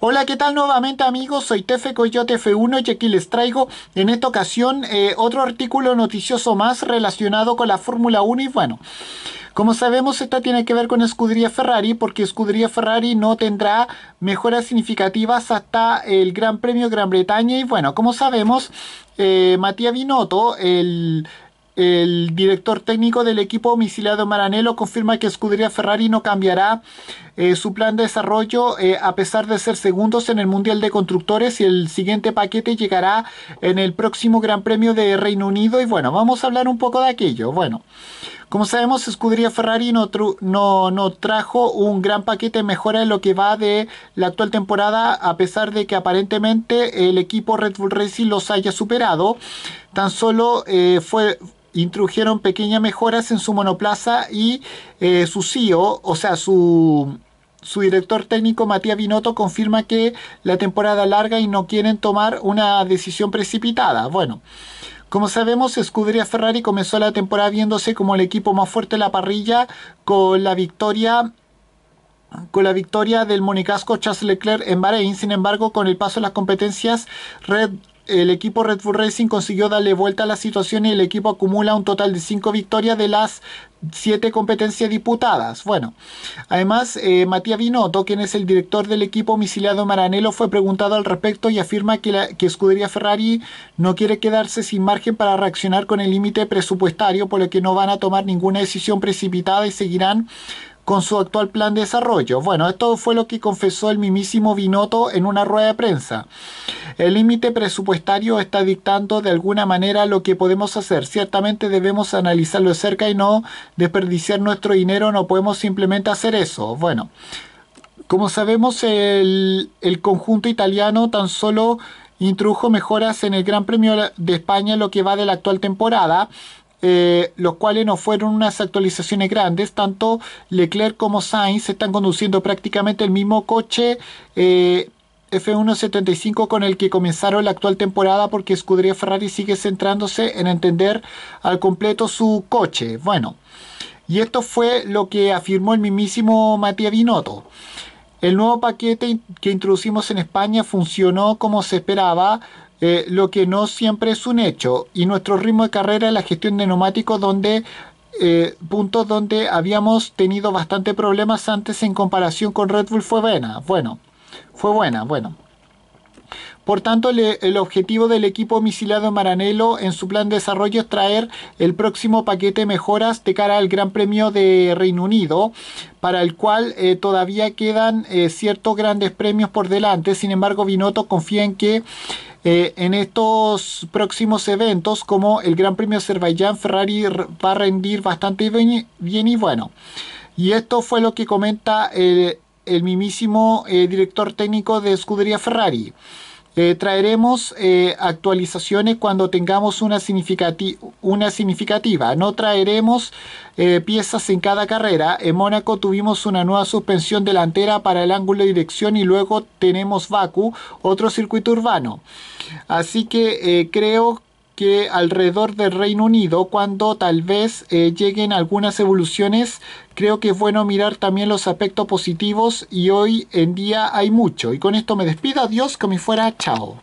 Hola, ¿qué tal nuevamente amigos? Soy Tefe Coyote F1 y aquí les traigo en esta ocasión eh, otro artículo noticioso más relacionado con la Fórmula 1 y bueno, como sabemos esta tiene que ver con Escudería Ferrari porque Escudería Ferrari no tendrá mejoras significativas hasta el Gran Premio Gran Bretaña y bueno, como sabemos, eh, Matías Binotto, el director técnico del equipo misilado Maranello confirma que Escudería Ferrari no cambiará eh, su plan de desarrollo, eh, a pesar de ser segundos en el Mundial de Constructores, y el siguiente paquete llegará en el próximo Gran Premio de Reino Unido. Y bueno, vamos a hablar un poco de aquello. Bueno. Como sabemos, Scuderia Ferrari no, no, no, trajo un gran paquete de mejora en lo que va de la actual temporada, a pesar de que aparentemente el equipo Red Bull Racing los haya superado. Tan solo eh, fue, introdujeron pequeñas mejoras en su monoplaza y su CEO, o sea, su su director técnico Matías Binotto confirma que la temporada larga y no quieren tomar una decisión precipitada. Bueno, como sabemos, Scuderia Ferrari comenzó la temporada viéndose como el equipo más fuerte de la parrilla con la victoria con la victoria del monicasco Charles Leclerc en Bahrein. Sin embargo, con el paso de las competencias, Red el equipo Red Bull Racing consiguió darle vuelta a la situación y el equipo acumula un total de 5 victorias de las 7 competencias diputadas. Bueno, además, eh, Matías Binotto, quien es el director del equipo Misiliado Maranelo, fue preguntado al respecto y afirma que, la, que Escudería Ferrari no quiere quedarse sin margen para reaccionar con el límite presupuestario, por lo que no van a tomar ninguna decisión precipitada y seguirán con su actual plan de desarrollo. Bueno, esto fue lo que confesó el mismísimo Binotto en una rueda de prensa. El límite presupuestario está dictando de alguna manera lo que podemos hacer. Ciertamente debemos analizarlo de cerca y no desperdiciar nuestro dinero. No podemos simplemente hacer eso. Bueno, como sabemos, el, conjunto italiano tan solo introdujo mejoras en el Gran Premio de España lo que va de la actual temporada. Eh, los cuales no fueron unas actualizaciones grandes. Tanto Leclerc como Sainz están conduciendo prácticamente el mismo coche, eh, F175 con el que comenzaron la actual temporada porque Scuderia Ferrari sigue centrándose en entender al completo su coche. Bueno, y esto fue lo que afirmó el mismísimo Matías Binotto. El nuevo paquete que introducimos en España funcionó como se esperaba, eh, lo que no siempre es un hecho, y nuestro ritmo de carrera en la gestión de neumáticos donde eh, puntos donde habíamos tenido bastante problemas antes en comparación con Red Bull fue buena. Bueno, fue buena, bueno. Por tanto, el, objetivo del equipo misilado Maranello en su plan de desarrollo es traer el próximo paquete de mejoras de cara al Gran Premio de Reino Unido, para el cual eh, todavía quedan eh, ciertos grandes premios por delante. Sin embargo, Binotto confía en que eh, en estos próximos eventos, como el Gran Premio Azerbaiyán, Ferrari va a rendir bastante bien y bueno. Y esto fue lo que comenta el el mismísimo eh, director técnico de Escudería Ferrari. Eh, traeremos eh, actualizaciones cuando tengamos una, una significativa. No traeremos piezas en cada carrera. En Mónaco tuvimos una nueva suspensión delantera para el ángulo de dirección y luego tenemos VACU, otro circuito urbano. Así que creo que alrededor del Reino Unido, cuando tal vez eh, lleguen algunas evoluciones, creo que es bueno mirar también los aspectos positivos y hoy en día hay mucho. Y con esto me despido, adiós, que me fuera, chao.